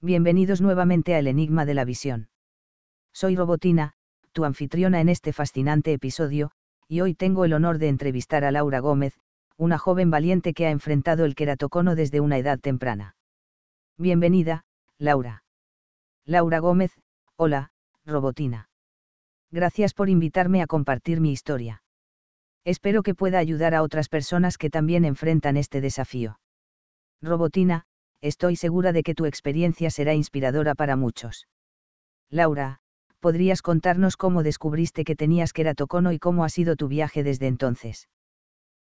Bienvenidos nuevamente al Enigma de la Visión. Soy Robotina, tu anfitriona en este fascinante episodio, y hoy tengo el honor de entrevistar a Laura Gómez, una joven valiente que ha enfrentado el queratocono desde una edad temprana. Bienvenida, Laura. Laura Gómez, hola, Robotina. Gracias por invitarme a compartir mi historia. Espero que pueda ayudar a otras personas que también enfrentan este desafío. Robotina, estoy segura de que tu experiencia será inspiradora para muchos. Laura, ¿podrías contarnos cómo descubriste que tenías queratocono y cómo ha sido tu viaje desde entonces?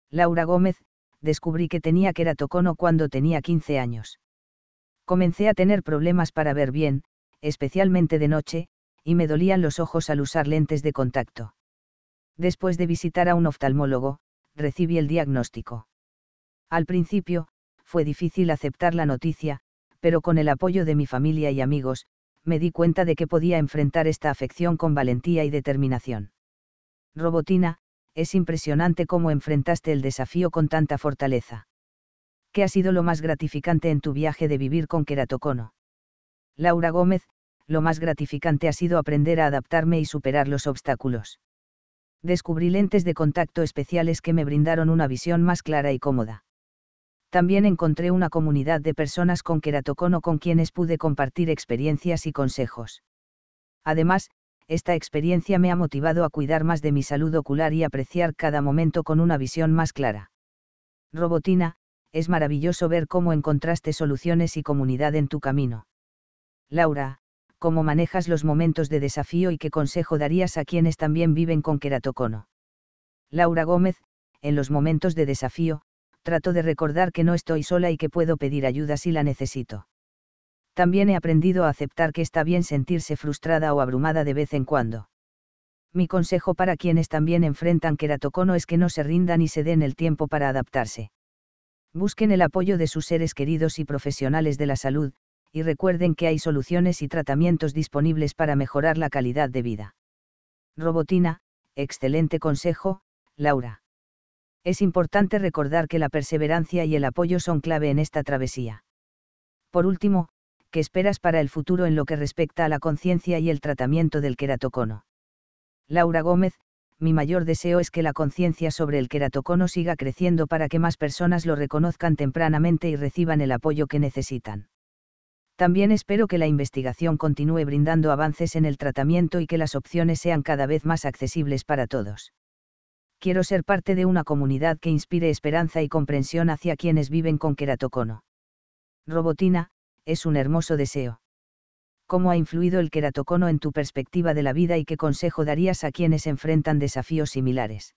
Laura Gómez, descubrí que tenía queratocono cuando tenía 15 años. Comencé a tener problemas para ver bien, especialmente de noche, y me dolían los ojos al usar lentes de contacto. Después de visitar a un oftalmólogo, recibí el diagnóstico. Al principio, fue difícil aceptar la noticia, pero con el apoyo de mi familia y amigos, me di cuenta de que podía enfrentar esta afección con valentía y determinación. Robotina, es impresionante cómo enfrentaste el desafío con tanta fortaleza. ¿Qué ha sido lo más gratificante en tu viaje de vivir con Keratocono? Laura Gómez, lo más gratificante ha sido aprender a adaptarme y superar los obstáculos. Descubrí lentes de contacto especiales que me brindaron una visión más clara y cómoda también encontré una comunidad de personas con queratocono con quienes pude compartir experiencias y consejos. Además, esta experiencia me ha motivado a cuidar más de mi salud ocular y apreciar cada momento con una visión más clara. Robotina, es maravilloso ver cómo encontraste soluciones y comunidad en tu camino. Laura, ¿cómo manejas los momentos de desafío y qué consejo darías a quienes también viven con queratocono? Laura Gómez, en los momentos de desafío, trato de recordar que no estoy sola y que puedo pedir ayuda si la necesito. También he aprendido a aceptar que está bien sentirse frustrada o abrumada de vez en cuando. Mi consejo para quienes también enfrentan queratocono es que no se rindan y se den el tiempo para adaptarse. Busquen el apoyo de sus seres queridos y profesionales de la salud, y recuerden que hay soluciones y tratamientos disponibles para mejorar la calidad de vida. Robotina, excelente consejo, Laura es importante recordar que la perseverancia y el apoyo son clave en esta travesía. Por último, ¿qué esperas para el futuro en lo que respecta a la conciencia y el tratamiento del queratocono? Laura Gómez, mi mayor deseo es que la conciencia sobre el queratocono siga creciendo para que más personas lo reconozcan tempranamente y reciban el apoyo que necesitan. También espero que la investigación continúe brindando avances en el tratamiento y que las opciones sean cada vez más accesibles para todos quiero ser parte de una comunidad que inspire esperanza y comprensión hacia quienes viven con queratocono. Robotina, es un hermoso deseo. ¿Cómo ha influido el queratocono en tu perspectiva de la vida y qué consejo darías a quienes enfrentan desafíos similares?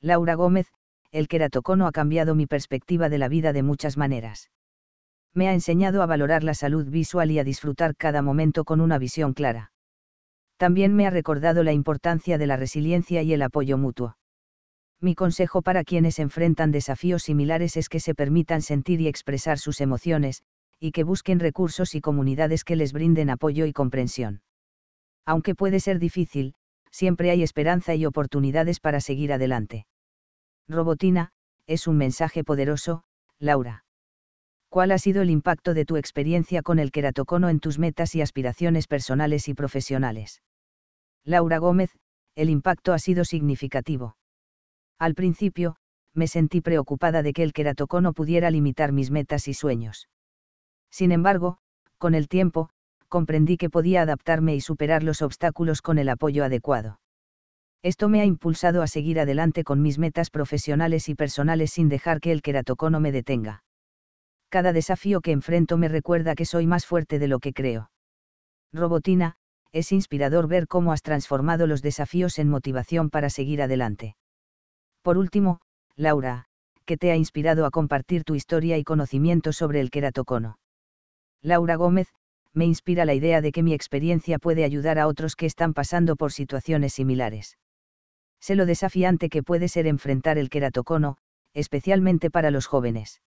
Laura Gómez, el queratocono ha cambiado mi perspectiva de la vida de muchas maneras. Me ha enseñado a valorar la salud visual y a disfrutar cada momento con una visión clara. También me ha recordado la importancia de la resiliencia y el apoyo mutuo mi consejo para quienes enfrentan desafíos similares es que se permitan sentir y expresar sus emociones, y que busquen recursos y comunidades que les brinden apoyo y comprensión. Aunque puede ser difícil, siempre hay esperanza y oportunidades para seguir adelante. Robotina, es un mensaje poderoso, Laura. ¿Cuál ha sido el impacto de tu experiencia con el queratocono en tus metas y aspiraciones personales y profesionales? Laura Gómez, el impacto ha sido significativo. Al principio, me sentí preocupada de que el queratocono pudiera limitar mis metas y sueños. Sin embargo, con el tiempo, comprendí que podía adaptarme y superar los obstáculos con el apoyo adecuado. Esto me ha impulsado a seguir adelante con mis metas profesionales y personales sin dejar que el queratocono me detenga. Cada desafío que enfrento me recuerda que soy más fuerte de lo que creo. Robotina, es inspirador ver cómo has transformado los desafíos en motivación para seguir adelante. Por último, Laura, que te ha inspirado a compartir tu historia y conocimiento sobre el queratocono. Laura Gómez, me inspira la idea de que mi experiencia puede ayudar a otros que están pasando por situaciones similares. Sé lo desafiante que puede ser enfrentar el queratocono, especialmente para los jóvenes.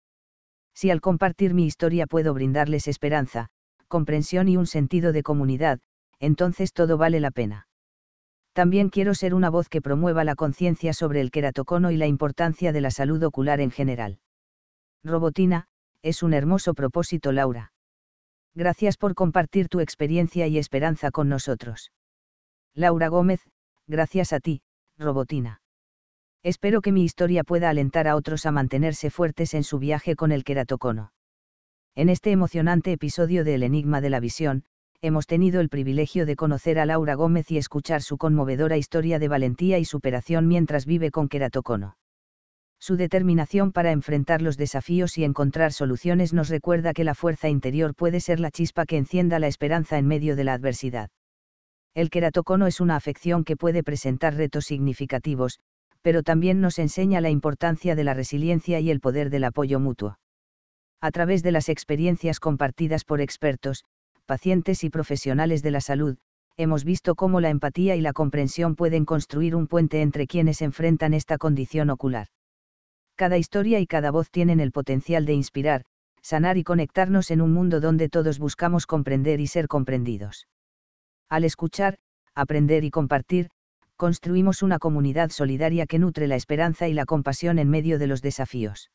Si al compartir mi historia puedo brindarles esperanza, comprensión y un sentido de comunidad, entonces todo vale la pena también quiero ser una voz que promueva la conciencia sobre el queratocono y la importancia de la salud ocular en general. Robotina, es un hermoso propósito Laura. Gracias por compartir tu experiencia y esperanza con nosotros. Laura Gómez, gracias a ti, Robotina. Espero que mi historia pueda alentar a otros a mantenerse fuertes en su viaje con el queratocono. En este emocionante episodio de El Enigma de la Visión, hemos tenido el privilegio de conocer a Laura Gómez y escuchar su conmovedora historia de valentía y superación mientras vive con queratocono. Su determinación para enfrentar los desafíos y encontrar soluciones nos recuerda que la fuerza interior puede ser la chispa que encienda la esperanza en medio de la adversidad. El queratocono es una afección que puede presentar retos significativos, pero también nos enseña la importancia de la resiliencia y el poder del apoyo mutuo. A través de las experiencias compartidas por expertos, pacientes y profesionales de la salud, hemos visto cómo la empatía y la comprensión pueden construir un puente entre quienes enfrentan esta condición ocular. Cada historia y cada voz tienen el potencial de inspirar, sanar y conectarnos en un mundo donde todos buscamos comprender y ser comprendidos. Al escuchar, aprender y compartir, construimos una comunidad solidaria que nutre la esperanza y la compasión en medio de los desafíos.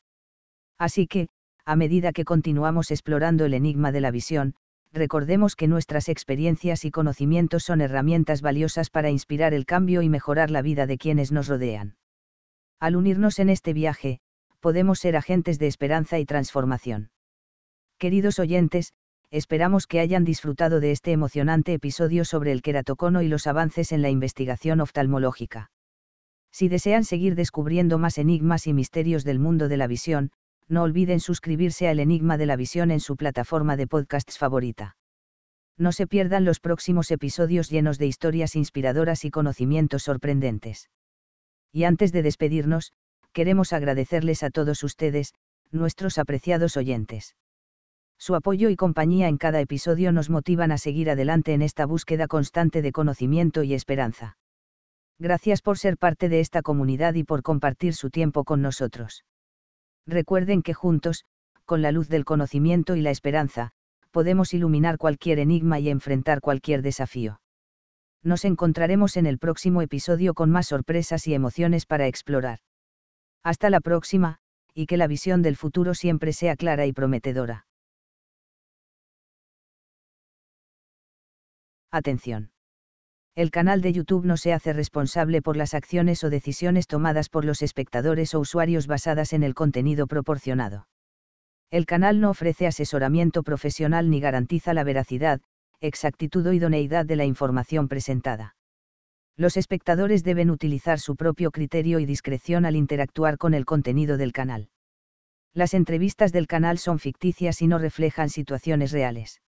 Así que, a medida que continuamos explorando el enigma de la visión, recordemos que nuestras experiencias y conocimientos son herramientas valiosas para inspirar el cambio y mejorar la vida de quienes nos rodean. Al unirnos en este viaje, podemos ser agentes de esperanza y transformación. Queridos oyentes, esperamos que hayan disfrutado de este emocionante episodio sobre el queratocono y los avances en la investigación oftalmológica. Si desean seguir descubriendo más enigmas y misterios del mundo de la visión, no olviden suscribirse al Enigma de la Visión en su plataforma de podcasts favorita. No se pierdan los próximos episodios llenos de historias inspiradoras y conocimientos sorprendentes. Y antes de despedirnos, queremos agradecerles a todos ustedes, nuestros apreciados oyentes. Su apoyo y compañía en cada episodio nos motivan a seguir adelante en esta búsqueda constante de conocimiento y esperanza. Gracias por ser parte de esta comunidad y por compartir su tiempo con nosotros. Recuerden que juntos, con la luz del conocimiento y la esperanza, podemos iluminar cualquier enigma y enfrentar cualquier desafío. Nos encontraremos en el próximo episodio con más sorpresas y emociones para explorar. Hasta la próxima, y que la visión del futuro siempre sea clara y prometedora. Atención el canal de YouTube no se hace responsable por las acciones o decisiones tomadas por los espectadores o usuarios basadas en el contenido proporcionado. El canal no ofrece asesoramiento profesional ni garantiza la veracidad, exactitud o idoneidad de la información presentada. Los espectadores deben utilizar su propio criterio y discreción al interactuar con el contenido del canal. Las entrevistas del canal son ficticias y no reflejan situaciones reales.